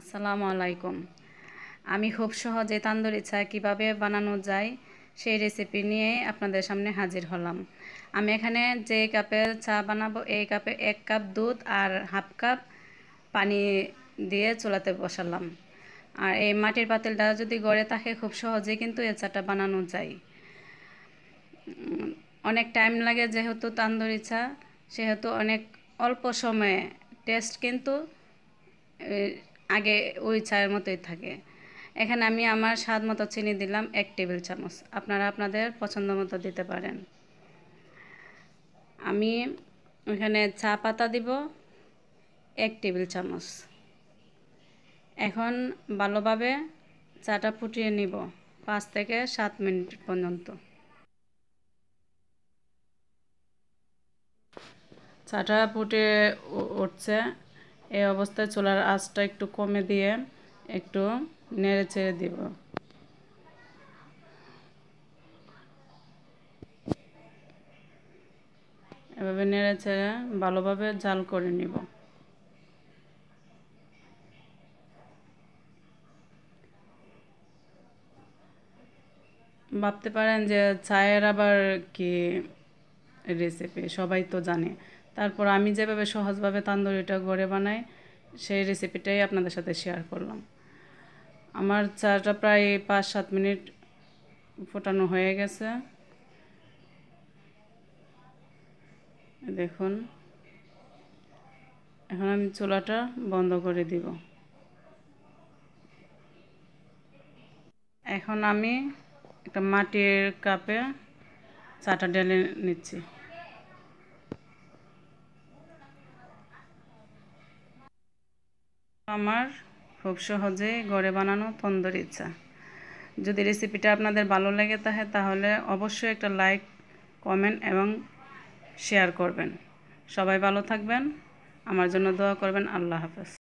আসসালামু আলাইকুম আমি খুব সহজে তান্দুরি চা কীভাবে বানানো যায় সেই রেসিপি নিয়ে আপনাদের সামনে হাজির হলাম আমি এখানে যে কাপে চা বানাবো এই কাপে এক কাপ দুধ আর হাফ কাপ পানি দিয়ে চুলাতে বসালাম আর এই মাটির পাতিলটা যদি গড়ে থাকে খুব সহজে কিন্তু এ চাটা বানানো যায় অনেক টাইম লাগে যেহেতু তান্দুরি চা সেহেতু অনেক অল্প সময়ে টেস্ট কিন্তু আগে ওই চায়ের মতোই থাকে এখানে আমি আমার স্বাদ মতো চিনি দিলাম এক টেবিল চামচ আপনারা আপনাদের পছন্দ মতো দিতে পারেন আমি ওখানে চা পাতা দিব এক টেবিল চামচ এখন ভালোভাবে চাটা ফুটিয়ে নিব পাঁচ থেকে সাত মিনিট পর্যন্ত চাটা ফুটে উঠছে এই অবস্থায় চুলার আঁচটা একটু কমে দিয়ে একটু নেড়ে ছেড়ে দিব এভাবে নেড়ে ছেড়ে ভালোভাবে জাল করে নিব ভাবতে পারেন যে চায়ের আবার কি রেসিপি সবাই তো জানে তারপর আমি যেভাবে সহজভাবে তান্দুরিটা ঘরে বানাই সেই রেসিপিটাই আপনাদের সাথে শেয়ার করলাম আমার চাটা প্রায় পাঁচ সাত মিনিট ফোটানো হয়ে গেছে দেখুন এখন আমি চুলাটা বন্ধ করে দিব এখন আমি একটা মাটির কাপে চাটা ডেলে নিচ্ছি আমার খুব সহজে ঘরে বানানো তন্দুর ইচ্ছা যদি রেসিপিটা আপনাদের ভালো লেগে থাকে তাহলে অবশ্যই একটা লাইক কমেন্ট এবং শেয়ার করবেন সবাই ভালো থাকবেন আমার জন্য দোয়া করবেন আল্লাহ হাফেজ